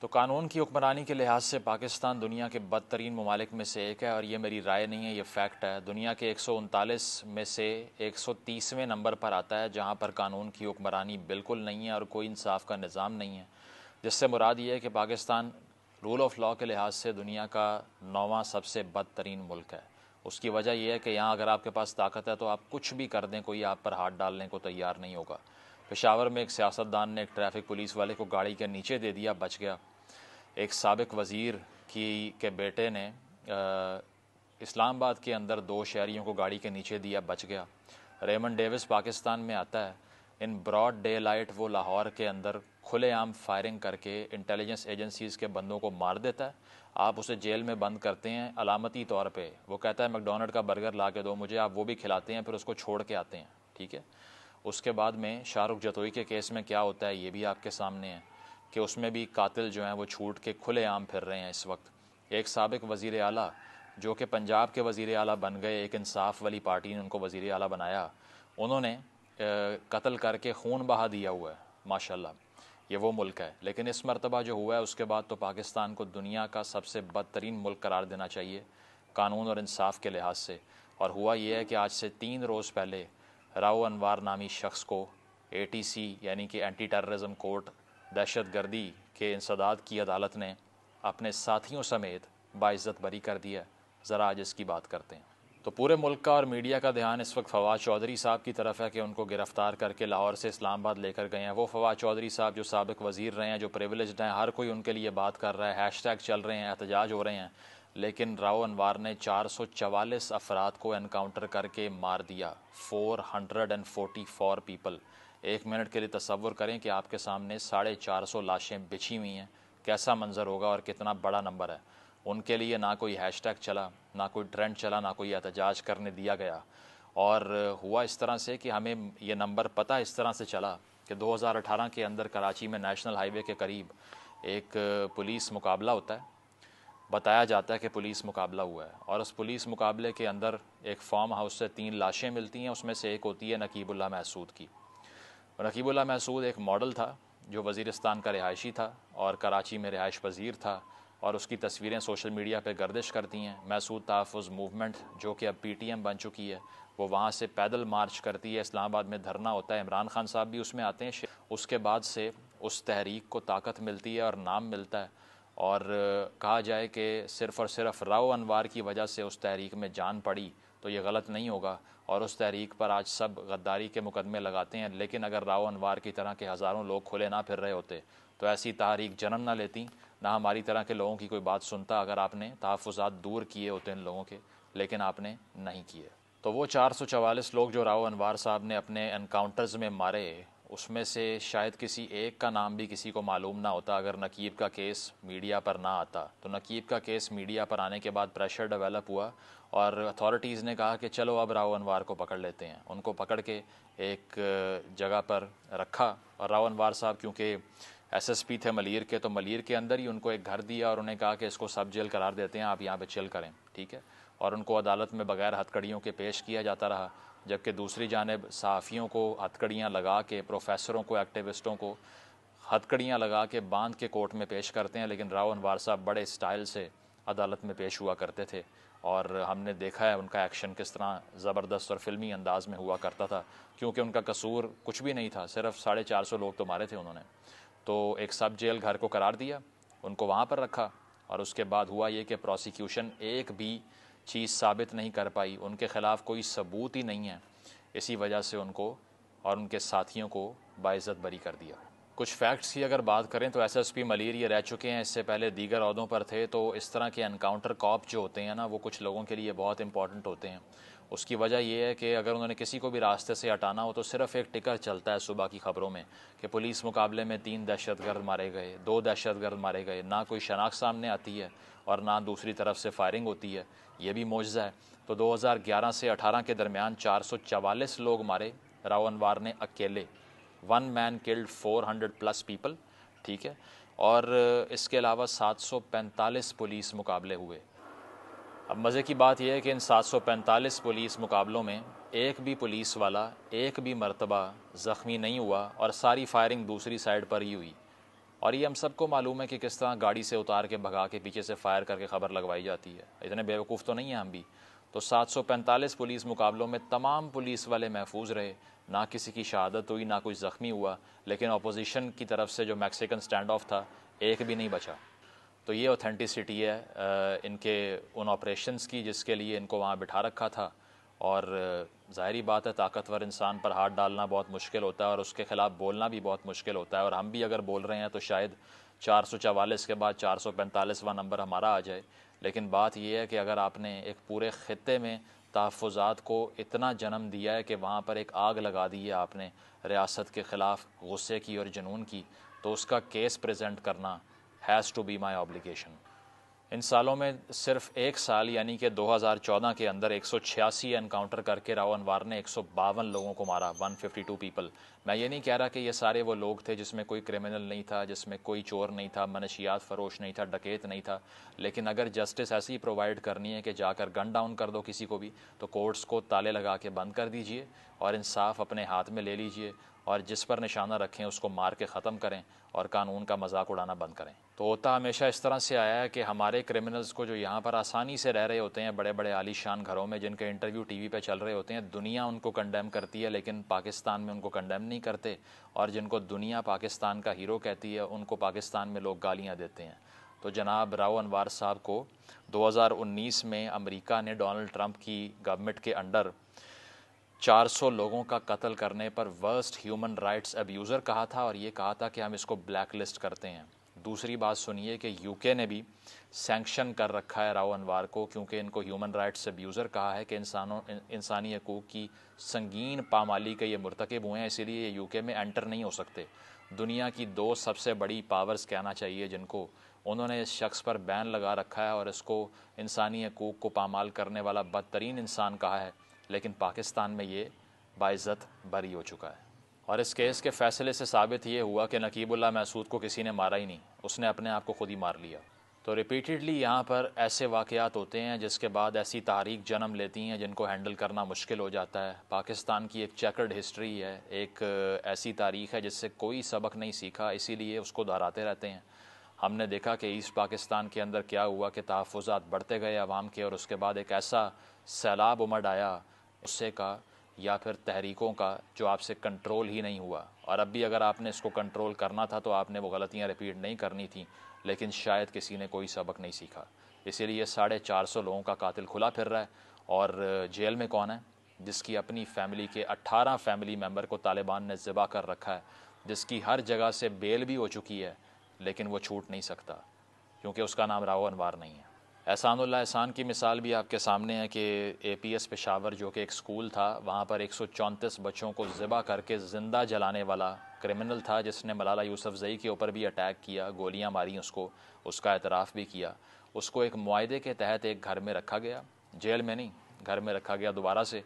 तो कानून की हुक्मरानी के लिहाज से पाकिस्तान दुनिया के बदतरीन ममालिक में से एक है और ये मेरी राय नहीं है ये फैक्ट है दुनिया के एक में से तीसवें नंबर पर आता है जहाँ पर कानून की हुक्मरानी बिल्कुल नहीं है और कोई इंसाफ का निज़ाम नहीं है जिससे मुराद ये है कि पाकिस्तान रूल ऑफ लॉ के लिहाज से दुनिया का नौवा सबसे बदतरीन मुल्क है उसकी वजह यह है कि यहाँ अगर आपके पास ताकत है तो आप कुछ भी कर दें कोई आप पर हाथ डालने को तैयार नहीं होगा पेशावर में एक सियासतदान ने एक ट्रैफिक पुलिस वाले को गाड़ी के नीचे दे दिया बच गया एक सबक वज़ीर की के बेटे ने इस्लामाबाद के अंदर दो शहरीों को गाड़ी के नीचे दिया बच गया रेमन डेविस पाकिस्तान में आता है इन ब्रॉड डे लाइट वो लाहौर के अंदर खुलेआम फायरिंग करके इंटेलिजेंस एजेंसीज के बंदों को मार देता है आप उसे जेल में बंद करते हैं अलामती तौर पे वो कहता है मैकडोनल्ड का बर्गर ला के दो मुझे आप वो भी खिलाते हैं फिर उसको छोड़ के आते हैं ठीक है उसके बाद में शाहरुख जतोई के केस में क्या होता है ये भी आपके सामने है कि उसमें भी कातिल जो हैं वो छूट के खुले आम फिर रहे हैं इस वक्त एक सबक वज़ी अल जो कि पंजाब के वज़ी अला बन गए एक इंसाफ वाली पार्टी ने उनको वज़ी अला बनाया उन्होंने कत्ल करके खून बहा दिया हुआ है माशाल्लाह ये वो मुल्क है लेकिन इस मरतबा जो हुआ है उसके बाद तो पाकिस्तान को दुनिया का सबसे बदतरीन मुल्क करार देना चाहिए कानून और इंसाफ के लिहाज से और हुआ यह है कि आज से तीन रोज़ पहले राव अनवार नामी शख्स को सी यानी कि एंटी टेररिज्म कोर्ट दहशतगर्दी के इंसदाद की अदालत ने अपने साथियों समेत बाइज़त बरी कर दिया ज़रा आज इसकी बात करते हैं तो पूरे मुल्क का और मीडिया का ध्यान इस वक्त फवाद चौधरी साहब की तरफ है कि उनको गिरफ़्तार करके लाहौर से इस्लामाबाद लेकर गए हैं वो फवाद चौधरी साहब जो सबक वज़ी रहे हैं जो प्रिवलेज हैं हर कोई उनके लिए बात कर रहा है हैश टैग चल रहे हैं एहतजाज हो रहे हैं लेकिन राव अनवार ने 444 अफराद को एनकाउंटर करके मार दिया 444 पीपल एक मिनट के लिए तस्वुर करें कि आपके सामने साढ़े चार सौ लाशें बिछी हुई हैं कैसा मंजर होगा और कितना बड़ा नंबर है उनके लिए ना कोई हैशटैग चला ना कोई ट्रेंड चला ना कोई एहतजाज करने दिया गया और हुआ इस तरह से कि हमें ये नंबर पता इस तरह से चला कि 2018 के अंदर कराची में नेशनल हाईवे के करीब एक पुलिस मुकाबला होता है बताया जाता है कि पुलिस मुकाबला हुआ है और उस पुलिस मुकाबले के अंदर एक फार्म हाउस से तीन लाशें मिलती हैं उसमें से एक होती है नकीबुल्ला महसूद की नकीबुल्ला महसूद एक मॉडल था जो वजीरस्तान का रिहायशी था और कराची में रिहाइश पजीर था और उसकी तस्वीरें सोशल मीडिया पर गर्दिश करती हैं महसूद तहफ़ मूवमेंट जो कि अब पी टी एम बन चुकी है वो वहाँ से पैदल मार्च करती है इस्लामाबाद में धरना होता है इमरान खान साहब भी उसमें आते हैं उसके बाद से उस तहरीक को ताकत मिलती है और नाम मिलता है और कहा जाए कि सिर्फ़ और सिर्फ राव अनवार की वजह से उस तहरीक में जान पड़ी तो ये गलत नहीं होगा और उस तहरीक पर आज सब गद्दारी के मुकदमे लगाते हैं लेकिन अगर राव अनवार की तरह के हज़ारों लोग खुले ना फिर रहे होते तो ऐसी तहरीक जन्म ना लेती ना हमारी तरह के लोगों की कोई बात सुनता अगर आपने तहफ़ात दूर किए होते इन लोगों के लेकिन आपने नहीं किए तो वो चार सौ लोग जो राव अनवार साहब ने अपने इनकाउंटर्स में मारे उसमें से शायद किसी एक का नाम भी किसी को मालूम ना होता अगर नकीब का केस मीडिया पर ना आता तो नकीब का केस मीडिया पर आने के बाद प्रेशर डेवलप हुआ और अथॉरिटीज़ ने कहा कि चलो अब राव अनवार को पकड़ लेते हैं उनको पकड़ के एक जगह पर रखा और राव अनवार साहब क्योंकि एसएसपी थे मलिर के तो मलिर के अंदर ही उनको एक घर दिया और उन्हें कहा कि इसको सब जेल करार देते हैं आप यहाँ पर चिल करें ठीक है और उनको अदालत में बगैर हथकड़ियों के पेश किया जाता रहा जबकि दूसरी जानब सहाफ़ियों को हथकड़ियाँ लगा के प्रोफेसरों को एक्टिविस्टों को हथकड़ियाँ लगा के बांध के कोर्ट में पेश करते हैं लेकिन राव अनवार साहब बड़े स्टाइल से अदालत में पेश हुआ करते थे और हमने देखा है उनका एक्शन किस तरह ज़बरदस्त और फिल्मी अंदाज में हुआ करता था क्योंकि उनका कसूर कुछ भी नहीं था सिर्फ साढ़े चार सौ लोग तो मारे थे उन्होंने तो एक सब जेल घर को करार दिया उनको वहाँ पर रखा और उसके बाद हुआ ये कि प्रोसिक्यूशन एक भी चीज़ साबित नहीं कर पाई उनके ख़िलाफ़ कोई सबूत ही नहीं है इसी वजह से उनको और उनके साथियों को बाइज़त बरी कर दिया कुछ फैक्ट्स की अगर बात करें तो एस एस पी मलिर ये रह चुके हैं इससे पहले दीगर अहदों पर थे तो इस तरह के इनकाउंटर कॉप जो होते हैं ना वो कुछ लोगों के लिए बहुत इंपॉर्टेंट होते हैं उसकी वजह यह है कि अगर उन्होंने किसी को भी रास्ते से हटाना हो तो सिर्फ एक टिकर चलता है सुबह की खबरों में कि पुलिस मुकाबले में तीन दहशत गर्द मारे गए दो दहशत गर्द मारे गए ना कोई शनाख्त सामने आती है और ना दूसरी तरफ से फायरिंग होती है ये भी मुआजा है तो 2011 से 18 के दरमियान चार लोग मारे राव अनवार ने अकेले one man killed 400 plus people ठीक है और इसके अलावा 745 पुलिस मुकाबले हुए अब मज़े की बात यह है कि इन 745 पुलिस मुकाबलों में एक भी पुलिस वाला एक भी मरतबा ज़ख्मी नहीं हुआ और सारी फायरिंग दूसरी साइड पर ही हुई और ये हम सबको मालूम है कि किस तरह गाड़ी से उतार के भगा के पीछे से फ़ायर करके ख़बर लगवाई जाती है इतने बेवकूफ़ तो नहीं हैं हम भी तो 745 पुलिस मुकाबलों में तमाम पुलिस वाले महफूज रहे ना किसी की शहादत हुई ना कुछ ज़ख्मी हुआ लेकिन अपोजिशन की तरफ से जो मैक्सिकन स्टैंड ऑफ था एक भी नहीं बचा तो ये ऑथेंटिसिटी है इनके उन ऑपरेशंस की जिसके लिए इनको वहाँ बिठा रखा था और ज़ाहरी बात है ताकतवर इंसान पर हाथ डालना बहुत मुश्किल होता है और उसके ख़िलाफ़ बोलना भी बहुत मुश्किल होता है और हम भी अगर बोल रहे हैं तो शायद चार सौ चवालीस के बाद चार सौ पैंतालीसवा नंबर हमारा आ जाए लेकिन बात यह है कि अगर आपने एक पूरे ख़त्े में तहफ़ात को इतना जन्म दिया है कि वहाँ पर एक आग लगा दी है आपने रियासत के ख़िलाफ़ गुस्से की और जुनून की तो उसका केस प्रेजेंट करना has to be my obligation इन सालों में सिर्फ एक साल यानी कि 2014 के अंदर एक सौ छियासी एनकाउंटर करके राव अनवार ने एक सौ बावन लोगों को मारा 152 पीपल मैं ये नहीं कह रहा कि ये सारे वो लोग थे जिसमें कोई क्रिमिनल नहीं था जिसमें कोई चोर नहीं था मनशियात फरोश नहीं था डकेत नहीं था लेकिन अगर जस्टिस ऐसी ही प्रोवाइड करनी है कि जाकर गन डाउन कर दो किसी को भी तो कोर्ट्स को ताले लगा के बंद कर दीजिए और इंसाफ अपने हाथ में ले लीजिए और जिस पर निशाना रखें उसको मार के ख़त्म करें और कानून का मजाक उड़ाना बंद करें तो होता हमेशा इस तरह से आया है कि हमारे क्रिमिनल्स को जो यहाँ पर आसानी से रह रहे होते हैं बड़े बड़े आलीशान घरों में जिनके इंटरव्यू टीवी पे चल रहे होते हैं दुनिया उनको कंडेम करती है लेकिन पाकिस्तान में उनको कंडेम नहीं करते और जिनको दुनिया पाकिस्तान का हीरो कहती है उनको पाकिस्तान में लोग गालियाँ देते हैं तो जनाब राव अनवार साहब को 2019 में अमेरिका ने डोनाल्ड ट्रंप की गवर्नमेंट के अंडर 400 लोगों का कत्ल करने पर वर्स्ट ह्यूमन राइट्स अब्यूज़र कहा था और ये कहा था कि हम इसको ब्लैक लिस्ट करते हैं दूसरी बात सुनिए कि यूके ने भी सैंक्शन कर रखा है राव अनवार को क्योंकि इनको ह्यूमन राइट्स अब्यूज़र कहा है कि इंसानों इंसानी हकूक़ की संगीन पामाली के ये मरतकब हुए हैं इसीलिए ये यूके में एंटर नहीं हो सकते दुनिया की दो सबसे बड़ी पावर्स कहना चाहिए जिनको उन्होंने इस शख्स पर बैन लगा रखा है और इसको इंसानी हकूक़ को पामाल करने वाला बदतरीन इंसान कहा है लेकिन पाकिस्तान में ये बाइज़त बरी हो चुका है और इस केस के फैसले से साबित ये हुआ कि नकीबुल्ला महसूद को किसी ने मारा ही नहीं उसने अपने आप को खुद ही मार लिया तो रिपीटेडली यहाँ पर ऐसे वाक़ात होते हैं जिसके बाद ऐसी तारीख जन्म लेती हैं जिनको हैंडल करना मुश्किल हो जाता है पाकिस्तान की एक चेकर्ड हिस्ट्री है एक ऐसी तारीख है जिससे कोई सबक नहीं सीखा इसीलिए उसको दोहराते रहते हैं हमने देखा कि ईस्ट पाकिस्तान के अंदर क्या हुआ कि तहफ़ात बढ़ते गए आवाम के और उसके बाद एक ऐसा सैलाब उमड़ आया गुस्से का या फिर तहरीकों का जो आपसे कंट्रोल ही नहीं हुआ और अब भी अगर आपने इसको कंट्रोल करना था तो आपने वो गलतियाँ रिपीट नहीं करनी थी लेकिन शायद किसी ने कोई सबक नहीं सीखा इसीलिए साढ़े चार सौ लोगों का कातिल खुला फिर रहा है और जेल में कौन है जिसकी अपनी फैमिली के अट्ठारह फैमिली मेम्बर को तालिबान ने ज़िबा कर रखा है जिसकी हर जगह से बेल भी हो चुकी है लेकिन वो छूट नहीं सकता क्योंकि उसका नाम राहुल अनवार नहीं है एहसानुल्ला एहसान की मिसाल भी आपके सामने है कि ए पी एस पेशावर जो कि एक स्कूल था वहाँ पर एक सौ चौंतीस बच्चों को ज़िबा करके ज़िंदा जलाने वाला क्रिमिनल था जिसने मलाला यूसुफजई के ऊपर भी अटैक किया गोलियाँ मारी उसको उसका एतराफ़ भी किया उसको एक माहे के तहत एक घर में रखा गया जेल में नहीं घर में रखा गया दोबारा से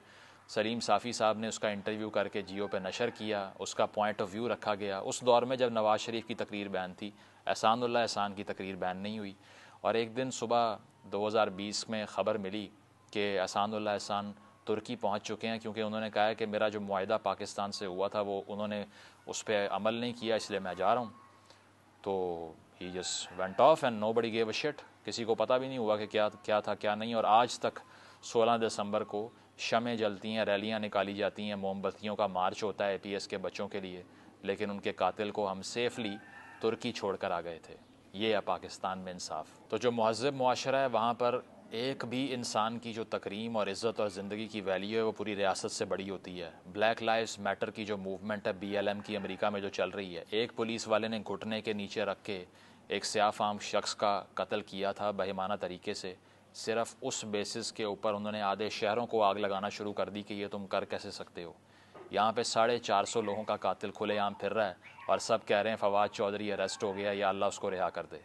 सलीम साफ़ी साहब ने उसका इंटरव्यू करके जियो पर नशर किया उसका पॉइंट ऑफ व्यू रखा गया उस दौर में जब नवाज़ शरीफ की तकरीर बैन थी एहसानुल्ला एहसान की तकरीर बैन नहीं हुई और एक दिन सुबह 2020 में ख़बर मिली कि अहसानुल्ला एहसान तुर्की पहुंच चुके हैं क्योंकि उन्होंने कहा है कि मेरा जो माहा पाकिस्तान से हुआ था वो उन्होंने उस पर अमल नहीं किया इसलिए मैं जा रहा हूँ तो ही just went off and nobody gave a shit किसी को पता भी नहीं हुआ कि क्या क्या था क्या नहीं और आज तक 16 दिसंबर को शमें जलती हैं रैलियां निकाली जाती हैं मोमबत्तियों का मार्च होता है ए के बच्चों के लिए लेकिन उनके कातिल को हम सेफली तुर्की छोड़कर आ गए थे ये है पाकिस्तान में इंसाफ तो जो महजब माशरा है वहाँ पर एक भी इंसान की जो तकरीम और इज़्ज़त और ज़िंदगी की वैल्यू है वो पूरी रियासत से बड़ी होती है ब्लैक लाइफ मैटर की जो मूवमेंट है बीएलएम की अमेरिका में जो चल रही है एक पुलिस वाले ने घुटने के नीचे रख के एक आम शख्स का कत्ल किया था बहिमाना तरीके से सिर्फ उस बेसिस के ऊपर उन्होंने आधे शहरों को आग लगाना शुरू कर दी कि ये तुम कर कैसे सकते हो यहाँ पे साढ़े चार सौ लोगों का कातिल खुलेआम फिर रहा है और सब कह रहे हैं फवाद चौधरी अरेस्ट हो गया या अल्लाह उसको रिहा कर दे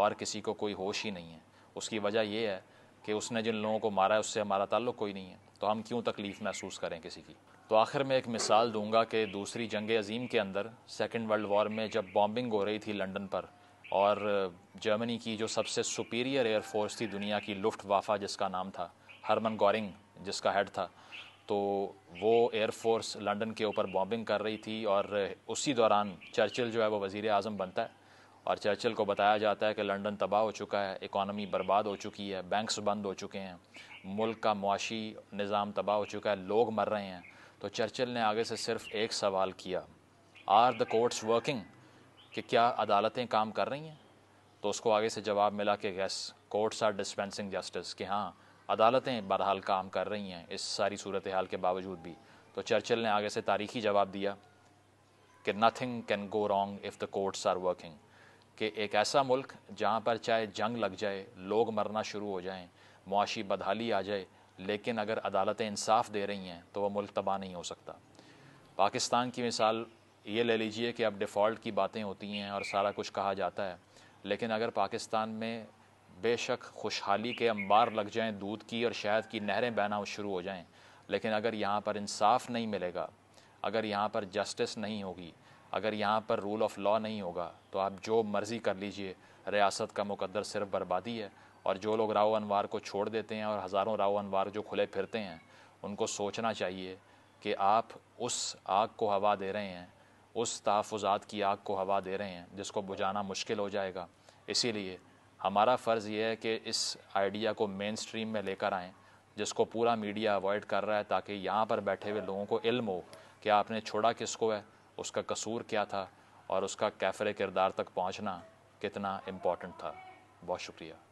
और किसी को कोई होश ही नहीं है उसकी वजह यह है कि उसने जिन लोगों को मारा है उससे हमारा ताल्लुक कोई नहीं है तो हम क्यों तकलीफ़ महसूस करें किसी की तो आखिर में एक मिसाल दूंगा कि दूसरी जंग अजीम के अंदर सेकेंड वर्ल्ड वॉर में जब बॉम्बिंग हो रही थी लंदन पर और जर्मनी की जो सबसे सुपीरियर एयरफोर्स थी दुनिया की लुफ्ट वाफा जिसका नाम था हरमन गोरिंग जिसका हेड था तो वो एयरफोर्स लंदन के ऊपर बॉम्बिंग कर रही थी और उसी दौरान चर्चिल जो है वो वज़ी अजम बनता है और चर्चिल को बताया जाता है कि लंदन तबाह हो चुका है इकानमी बर्बाद हो चुकी है बैंक्स बंद हो चुके हैं मुल्क का मुआशी निज़ाम तबाह हो चुका है लोग मर रहे हैं तो चर्चिल ने आगे से सिर्फ एक सवाल किया आर द कोर्ट्स वर्किंग कि क्या अदालतें काम कर रही हैं तो उसको आगे से जवाब मिला कि yes courts are dispensing justice कि हाँ अदालतें बहरहाल काम कर रही हैं इस सारी सूरत हाल के बावजूद भी तो चर्चिल ने आगे से तारीखी जवाब दिया कि nothing can go wrong if the courts are working कि एक ऐसा मुल्क जहाँ पर चाहे जंग लग जाए लोग मरना शुरू हो जाएँ मुआशी बदहाली आ जाए लेकिन अगर अदालतें इंसाफ दे रही हैं तो वह मुल्क तबाह नहीं हो सकता पाकिस्तान की मिसाल ये ले लीजिए कि अब डिफ़ॉल्ट की बातें होती हैं और सारा कुछ कहा जाता है लेकिन अगर पाकिस्तान में बेशक खुशहाली के अंबार लग जाएं दूध की और शहद की नहरें बहना शुरू हो जाएं लेकिन अगर यहाँ पर इंसाफ नहीं मिलेगा अगर यहाँ पर जस्टिस नहीं होगी अगर यहाँ पर रूल ऑफ लॉ नहीं होगा तो आप जो मर्ज़ी कर लीजिए रियासत का मुकद्दर सिर्फ बर्बादी है और जो लोग राव अनवार को छोड़ देते हैं और हज़ारों राव अनवार जो खुले फिरते हैं उनको सोचना चाहिए कि आप उस आग को हवा दे रहे हैं उस तहफ़ात की आग को हवा दे रहे हैं जिसको बुझाना मुश्किल हो जाएगा इसीलिए हमारा फ़र्ज़ ये है कि इस आइडिया को मेन स्ट्रीम में लेकर आएँ जिसको पूरा मीडिया अवॉइड कर रहा है ताकि यहाँ पर बैठे हुए लोगों को इल्म हो कि आपने छोड़ा किसको है उसका कसूर क्या था और उसका कैफरे किरदार तक पहुँचना कितना इम्पॉर्टेंट था बहुत शुक्रिया